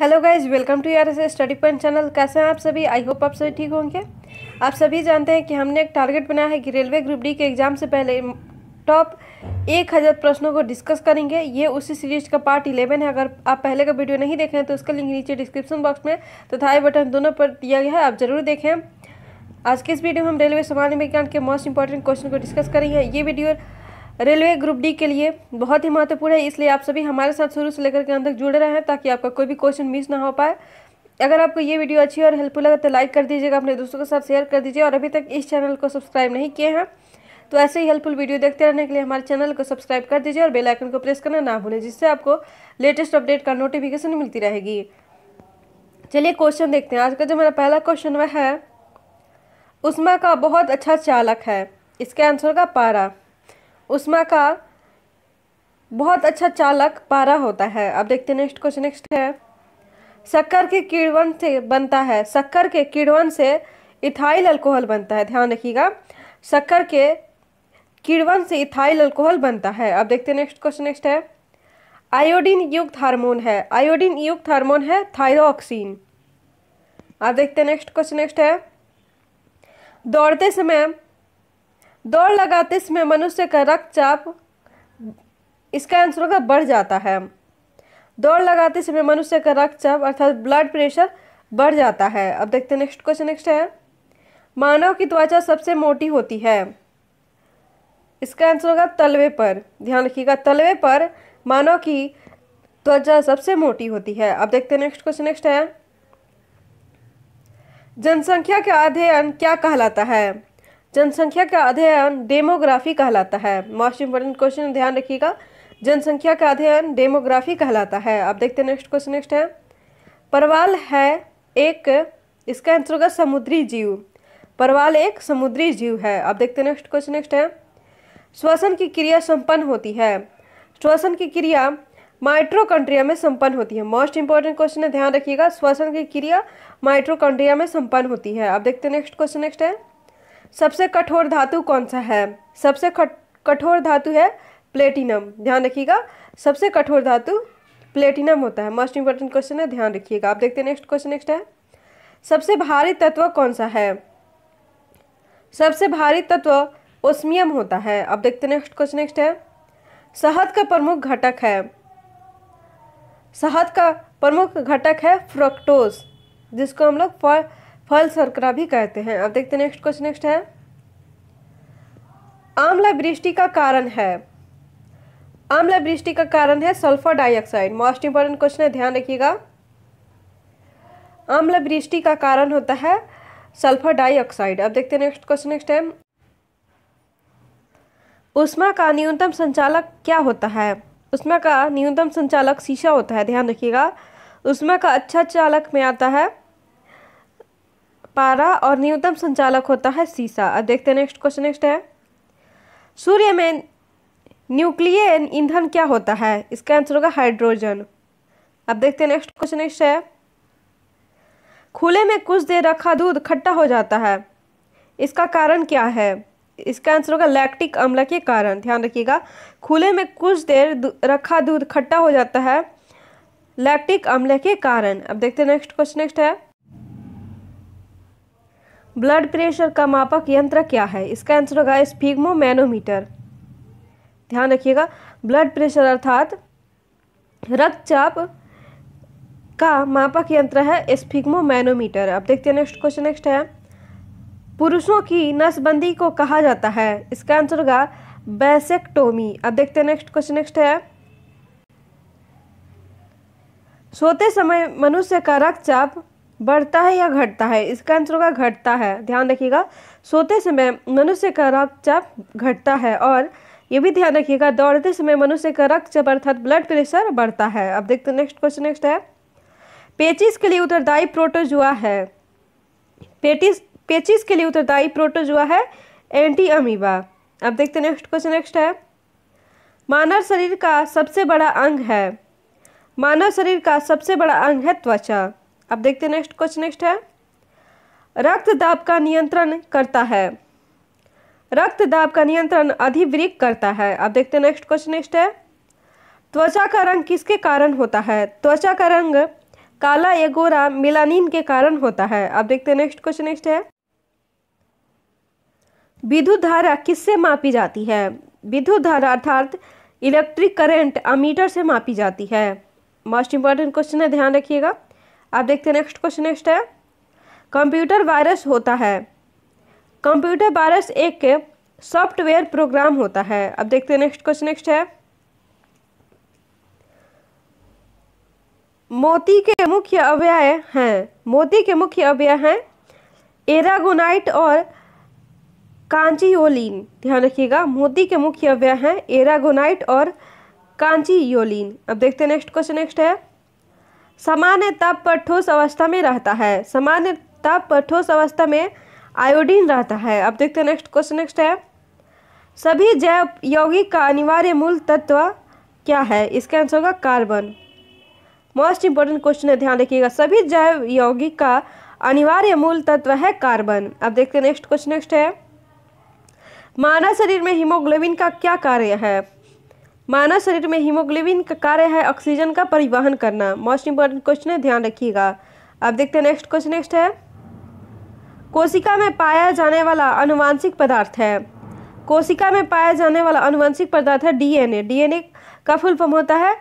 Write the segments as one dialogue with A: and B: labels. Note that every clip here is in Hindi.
A: hello guys welcome to yours study point channel कैसे हैं आप सभी आई होप आप सभी ठीक होंगे आप सभी जानते हैं कि हमने एक टारगेट बनाया है कि रेलवे ग्रुप डी के एग्ज़ाम से पहले टॉप एक हज़ार प्रश्नों को डिस्कस करेंगे ये उसी सीरीज का पार्ट इलेवन है अगर आप पहले का वीडियो नहीं देखें तो उसका लिंक नीचे डिस्क्रिप्शन बॉक्स में तथा तो आई बटन दोनों पर दिया गया है आप ज़रूर देखें आज के इस वीडियो में हम रेलवे सामान्य विज्ञान के मोस्ट इंपॉर्टेंट क्वेश्चन को डिस्कस करेंगे ये वीडियो रेलवे ग्रुप डी के लिए बहुत ही महत्वपूर्ण है इसलिए आप सभी हमारे साथ शुरू से लेकर के अंत तक जुड़े रहें ताकि आपका कोई भी क्वेश्चन मिस ना हो पाए अगर आपको ये वीडियो अच्छी और हेल्पफुल लगे तो लाइक कर दीजिएगा अपने दोस्तों के साथ शेयर कर दीजिए और अभी तक इस चैनल को सब्सक्राइब नहीं किए हैं तो ऐसे ही हेल्पफुल वीडियो देखते रहने के लिए हमारे चैनल को सब्सक्राइब कर दीजिए और बेल आइकन को प्रेस करना ना भूलें जिससे आपको लेटेस्ट अपडेट का नोटिफिकेशन मिलती रहेगी चलिए क्वेश्चन देखते हैं आज का जो मेरा पहला क्वेश्चन वह है उषमा का बहुत अच्छा चालक है इसके आंसर का पारा उष्मा का बहुत अच्छा चालक पारा होता है अब देखते हैं नेक्स्ट क्वेश्चन नेक्स्ट है शक्कर के किड़वन से बनता है शक्कर के किड़वन से इथाइल अल्कोहल बनता है ध्यान रखिएगा शक्कर के किड़वन से इथाइल अल्कोहल बनता है अब देखते हैं नेक्स्ट क्वेश्चन नेक्स्ट है आयोडीन युक्त हार्मोन है आयोडीन युक्त हार्मोन है थायरोक्सीन अब देखते हैं नेक्स्ट क्वेश्चन नेक्स्ट है दौड़ते समय दौड़ लगाते समय मनुष्य का रक्तचाप इसका आंसर होगा बढ़ जाता है दौड़ लगाते समय मनुष्य का रक्तचाप अर्थात ब्लड प्रेशर बढ़ जाता है अब देखते हैं नेक्स्ट क्वेश्चन नेक्स्ट है मानव की त्वचा सबसे मोटी होती है इसका आंसर होगा तलवे पर ध्यान रखिएगा तलवे पर मानव की त्वचा सबसे मोटी होती है अब देखते हैं नेक्स्ट क्वेश्चन नेक्स्ट है जनसंख्या का अध्ययन क्या कहलाता है जनसंख्या का अध्ययन डेमोग्राफी कहलाता है मोस्ट इम्पोर्टेंट क्वेश्चन ध्यान रखिएगा जनसंख्या का अध्ययन डेमोग्राफी कहलाता है अब देखते हैं नेक्स्ट क्वेश्चन नेक्स्ट है परवाल है एक इसका आंसर होगा समुद्री जीव परवाल एक समुद्री जीव है अब देखते हैं नेक्स्ट क्वेश्चन नेक्स्ट है श्वसन की क्रिया संपन्न होती है श्वसन की क्रिया माइट्रोकॉन्ड्रिया में संपन्न होती है मोस्ट इंपॉर्टेंट क्वेश्चन है ध्यान रखिएगा श्वसन की क्रिया माइट्रोकॉन्ड्रिया में संपन्न होती है अब देखते हैं नेक्स्ट क्वेश्चन नेक्स्ट है सबसे कठोर धातु कौन सा है सबसे कठोर धातु है प्लेटिनम ध्यान रखिएगा सबसे कठोर धातु प्लेटिनम होता है मोस्ट इंपॉर्टेंट क्वेश्चन है ध्यान रखिएगा आप देखते हैं नेक्स्ट क्वेश्चन नेक्स्ट है सबसे भारी तत्व कौन सा है सबसे भारी तत्व ओस्मियम होता है अब देखते हैं नेक्स्ट क्वेश्चन नेक्स्ट है शहद का प्रमुख घटक है शहद का प्रमुख घटक है फ्रक्टोज जिसको हम लोग फल फल सरकरा भी कहते हैं अब देखते नेक्स्ट क्वेश्चन नेक्स्ट है आमला वृष्टि का कारण है आमला वृष्टि का कारण है sulphur dioxide most important question है ध्यान रखिएगा आमला वृष्टि का कारण होता है सल्फर डाइऑक्साइड अब देखते हैं नेक्स्ट क्वेश्चन नेक्स्ट है उष्मा का न्यूनतम संचालक क्या होता है उष्मा का न्यूनतम संचालक शीशा होता है ध्यान रखिएगा उष्मा का अच्छा चालक में आता है पारा और न्यूनतम संचालक होता है सीसा अब देखते हैं नेक्स्ट क्वेश्चन नेक्स्ट है सूर्य में न्यूक्लियर ईंधन क्या होता है इसका आंसर होगा हाइड्रोजन अब देखते हैं नेक्स्ट क्वेश्चन नेक्स्ट है खुले में कुछ देर रखा दूध खट्टा हो जाता है इसका कारण क्या है इसका आंसर होगा लैक्टिक अम्ल के कारण ध्यान रखिएगा खुले में कुछ देर रखा दूध खट्टा हो जाता है लैक्टिक अम्ल के कारण अब देखते हैं नेक्स्ट क्वेश्चन नेक्स्ट है ब्लड प्रेशर का मापक यंत्र क्या है इसका आंसर होगा स्पीगमो मैनोमीटर ध्यान रखिएगा ब्लड प्रेशर अर्थात रक्तचाप का मापक यंत्र है स्फिग्मो मैनोमीटर अब देखते हैं नेक्स्ट क्वेश्चन नेक्स्ट है पुरुषों की नसबंदी को कहा जाता है इसका आंसर होगा बैसेक्टोमी अब देखते हैं नेक्स्ट क्वेश्चन नेक्स्ट है सोते समय मनुष्य का रक्तचाप बढ़ता है या घटता है इसका आंसर होगा घटता है ध्यान रखिएगा सोते समय मनुष्य का रक्तचाप घटता है और ये भी ध्यान रखिएगा दौड़ते समय मनुष्य का रक्तचाप अर्थात ब्लड प्रेशर बढ़ता है अब देखते नेक्स्ट क्वेश्चन नेक्स्ट है पेचिस के लिए उत्तरदायी प्रोटोजुआ है पेटिस पेचिस के लिए उत्तरदायी प्रोटोजुआ है एंटी अमीबा अब देखते नेक्स्ट क्वेश्चन नेक्स्ट है मानव शरीर का सबसे बड़ा अंग है मानव शरीर का सबसे बड़ा अंग है त्वचा अब देखते हैं नेक्स्ट क्वेश्चन नेक्स्ट है रक्त दाब का नियंत्रण करता है रक्त दाब का नियंत्रण अधिवृक करता है अब देखते हैं नेक्स्ट क्वेश्चन नेक्स्ट है त्वचा का रंग किसके कारण होता है त्वचा का रंग काला या गोरा मिलानिन के कारण होता है अब देखते हैं नेक्स्ट क्वेश्चन नेक्स्ट है विद्युत धारा किससे मापी जाती है विद्युत धारा अर्थात इलेक्ट्रिक करंट अमीटर से मापी जाती है मोस्ट इंपॉर्टेंट क्वेश्चन है ध्यान रखिएगा आप देखते हैं नेक्स्ट क्वेश्चन नेक्स्ट है कंप्यूटर वायरस होता है कंप्यूटर वायरस एक सॉफ्टवेयर प्रोग्राम होता है अब देखते हैं नेक्स्ट क्वेश्चन नेक्स्ट है मोती के मुख्य अवयव हैं मोती के मुख्य अवयव हैं एरागोनाइट और कांचीओलिन ध्यान रखिएगा मोती के मुख्य अवयव हैं एरागोनाइट और कांचीयोलिन अब देखते हैं नेक्स्ट क्वेश्चन नेक्स्ट है सामान्य तप पर ठोस अवस्था में रहता है सामान्य तप पर ठोस अवस्था में आयोडीन रहता है अब देखते हैं नेक्स्ट क्वेश्चन नेक्स्ट है सभी जैव यौगिक का अनिवार्य मूल तत्व क्या है इसका आंसर होगा कार्बन मोस्ट इंपॉर्टेंट क्वेश्चन है ध्यान रखिएगा सभी जैव यौगिक का अनिवार्य मूल तत्व है कार्बन अब देखते हैं नेक्स्ट क्वेश्चन नेक्स्ट है मानव शरीर में हीमोग्लोबिन का क्या कार्य है मानव शरीर में हीमोग्लोबिन का कार्य है ऑक्सीजन का परिवहन करना मोस्ट इंपॉर्टेंट क्वेश्चन है ध्यान रखिएगा अब देखते हैं नेक्स्ट क्वेश्चन नेक्स्ट है कोशिका में पाया जाने वाला अनुवांशिक पदार्थ है कोशिका में पाया जाने वाला अनुवांशिक पदार्थ है डीएनए डीएनए का फुल फॉर्म होता है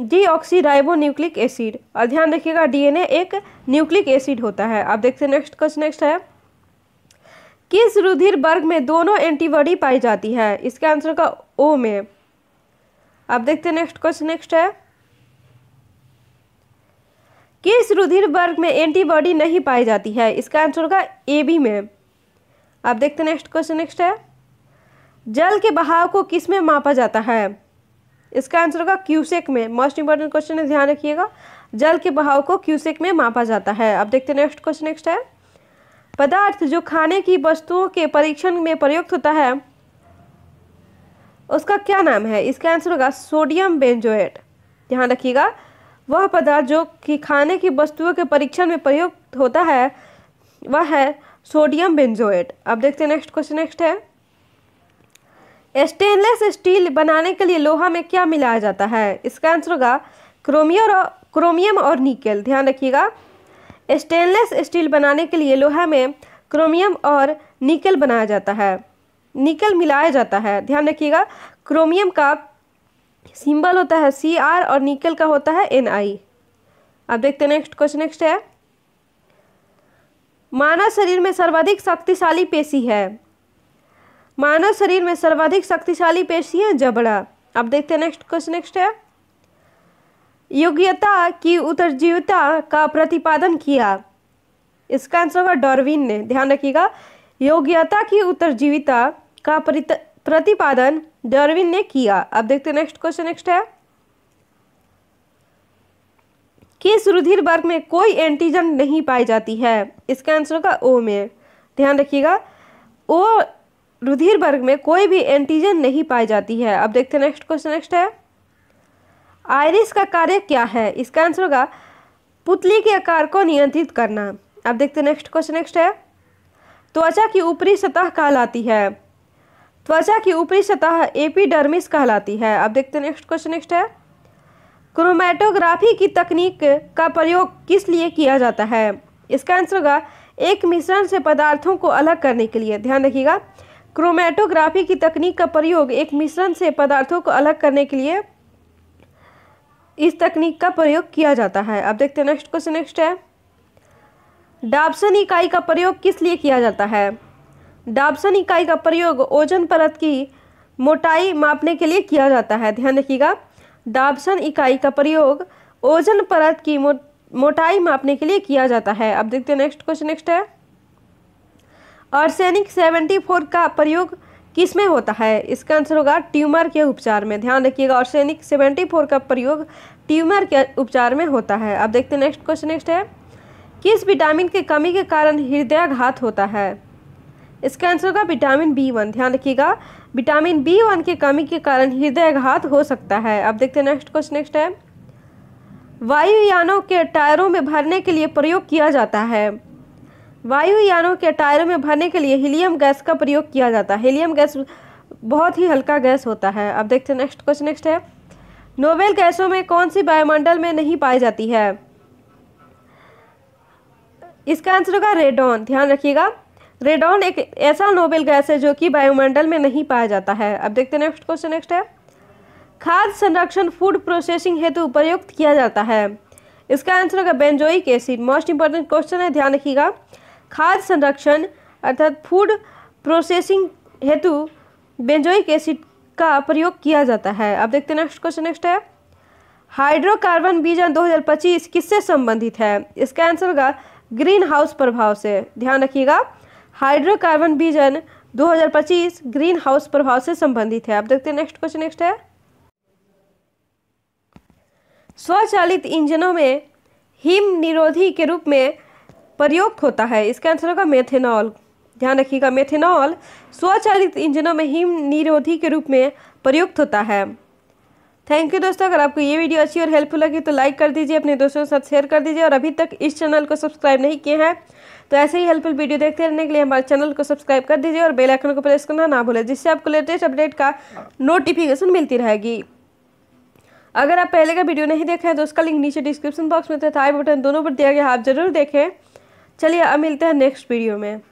A: डी डीऑक्सीराइबो न्यूक्लिक एसिड और ध्यान रखिएगा डीएनए एक न्यूक्लिक एसिड होता है अब देखते हैं नेक्स्ट क्वेश्चन नेक्स्ट है किस रुधिर वर्ग में दोनों एंटीबॉडी पाई जाती है इसके आंसर का ओ में अब देखते हैं नेक्स्ट क्वेश्चन नेक्स्ट है किस रुधिर वर्ग में एंटीबॉडी नहीं पाई जाती है इसका आंसर होगा ए बी में अब देखते हैं नेक्स्ट क्वेश्चन नेक्स्ट है जल के बहाव को किस में मापा जाता है इसका आंसर होगा क्यूसेक में मोस्ट इंपॉर्टेंट क्वेश्चन है ध्यान रखिएगा जल के बहाव को क्यूसेक में मापा जाता है अब देखते हैं नेक्स्ट क्वेश्चन नेक्स्ट है पदार्थ जो खाने की वस्तुओं के परीक्षण में प्रयुक्त होता है उसका क्या नाम है इसका आंसर होगा सोडियम बेंजोएट ध्यान रखिएगा वह पदार्थ जो कि खाने की वस्तुओं के परीक्षण में प्रयुक्त होता है वह है सोडियम बेंजोएट अब देखते हैं नेक्स्ट क्वेश्चन नेक्स्ट है स्टेनलेस स्टील बनाने के लिए लोहा में क्या मिलाया जाता है इसका आंसर होगा क्रोमियर और क्रोमियम और निकेल ध्यान रखिएगा स्टेनलेस स्टील बनाने के लिए लोहा में क्रोमियम और निकेल बनाया जाता है निकल मिलाया जाता है ध्यान रखिएगा क्रोमियम का सिंबल होता है सी आर और निकल का होता है एन आई अब देखते हैं नेक्स्ट क्वेश्चन नेक्स्ट है मानव शरीर में सर्वाधिक शक्तिशाली पेशी है मानव शरीर में सर्वाधिक शक्तिशाली पेशी है जबड़ा अब देखते हैं नेक्स्ट क्वेश्चन नेक्स्ट है योग्यता की उत्तरजीवता का प्रतिपादन किया इसका आंसर होगा डॉर्विन ने ध्यान रखिएगा योग्यता की उत्तरजीविता का प्रतिपादन डरविन ने किया अब देखते हैं नेक्स्ट क्वेश्चन नेक्स्ट है किस रुधिर वर्ग में कोई एंटीजन नहीं पाई जाती है इसका आंसर होगा ओ में ध्यान रखिएगा ओ रुधिर वर्ग में कोई भी एंटीजन नहीं पाई जाती है अब देखते हैं नेक्स्ट क्वेश्चन नेक्स्ट है आयरिस का कार्य क्या है इसका आंसर होगा पुतली के आकार को नियंत्रित करना अब देखते हैं नेक्स्ट क्वेश्चन नेक्स्ट है त्वचा की ऊपरी सतह कहलाती है त्वचा की ऊपरी सतह एपीडर्मिस कहलाती है अब देखते हैं नेक्स्ट क्वेश्चन नेक्स्ट है क्रोमेटोग्राफी की तकनीक का प्रयोग किस लिए किया जाता है इसका आंसर होगा एक मिश्रण से पदार्थों को अलग करने के लिए ध्यान रखिएगा क्रोमेटोग्राफी की तकनीक का प्रयोग एक मिश्रण से पदार्थों को अलग करने के लिए इस तकनीक का प्रयोग किया जाता है अब देखते हैं नेक्स्ट क्वेश्चन नेक्स्ट है डाब्सन इकाई का प्रयोग किस लिए किया जाता है डाबसन इकाई का प्रयोग ओजन परत की मोटाई मापने के लिए किया जाता है ध्यान रखिएगा डाबसन इकाई का प्रयोग ओजन परत की मोटाई मापने के लिए किया जाता है अब देखते हैं नेक्स्ट क्वेश्चन नेक्स्ट है आर्सेनिक सेवेंटी फोर का प्रयोग किस में होता है इसका आंसर होगा ट्यूमर के उपचार में ध्यान रखिएगा आर्सेनिक सेवेंटी फोर का प्रयोग ट्यूमर के उपचार में होता है अब देखते हैं नेक्स्ट क्वेश्चन नेक्स्ट है किस विटामिन की कमी के कारण हृदयाघात होता है इसका आंसर होगा विटामिन बी वन ध्यान रखिएगा विटामिन बी वन की कमी के कारण हृदयघात हो सकता है अब देखते हैं नेक्स्ट क्वेश्चन नेक्स्ट है वायुयानों के टायरों में भरने के लिए प्रयोग किया जाता है वायुयानों के टायरों में भरने के लिए हीलियम गैस का प्रयोग किया जाता है हीलियम गैस बहुत ही हल्का गैस होता है अब देखते हैं नेक्स्ट क्वेश्चन नेक्स्ट है नोबेल गैसों में कौन सी वायुमंडल में नहीं पाई जाती है इसका आंसर होगा रेडॉन ध्यान रखिएगा रेडॉन एक ऐसा नोबेल गैस है जो कि वायुमंडल में नहीं पाया जाता है अब देखते हैं नेक्स्ट क्वेश्चन नेक्स्ट है खाद्य संरक्षण फूड प्रोसेसिंग हेतु तो उपयुक्त किया जाता है इसका आंसर होगा benzoic acid most important question है ध्यान रखिएगा खाद्य संरक्षण अर्थात फूड प्रोसेसिंग हेतु बेंजोइक एसिड का प्रयोग किया जाता है अब देखते हैं नेक्स्ट क्वेश्चन नेक्स्ट है हाइड्रोकार्बन बीजन 2025 किससे संबंधित है इसका आंसर होगा ग्रीन हाउस प्रभाव से ध्यान रखिएगा हाइड्रोकार्बन बीजन 2025 ग्रीन हाउस प्रभाव से संबंधित है आप देखते हैं नेक्स्ट क्वेश्चन नेक्स्ट है स्वचालित इंजनों में हिम निरोधी के रूप में प्रयुक्त होता है इसका आंसर होगा मेथेनॉल ध्यान रखिएगा मेथेनॉल स्वचालित इंजनों में हिम निरोधी के रूप में प्रयुक्त होता है थैंक यू दोस्तों अगर आपको ये वीडियो अच्छी और हेल्पफुल लगी तो लाइक कर दीजिए अपने दोस्तों के साथ शेयर कर दीजिए और अभी तक इस चैनल को सब्सक्राइब नहीं किए हैं तो ऐसे ही हेल्पफुल वीडियो देखते रहने के लिए हमारे चैनल को सब्सक्राइब कर दीजिए और बेल आइकन को प्रेस करना ना भूलें जिससे आपको लेटेस्ट अपडेट का नोटिफिकेशन मिलती रहेगी अगर आप पहले का वीडियो नहीं देखा है तो उसका लिंक नीचे डिस्क्रिप्शन बॉक्स में था आई बटन दोनों पर दिया गया आप जरूर देखें चलिए अब मिलते हैं नेक्स्ट वीडियो में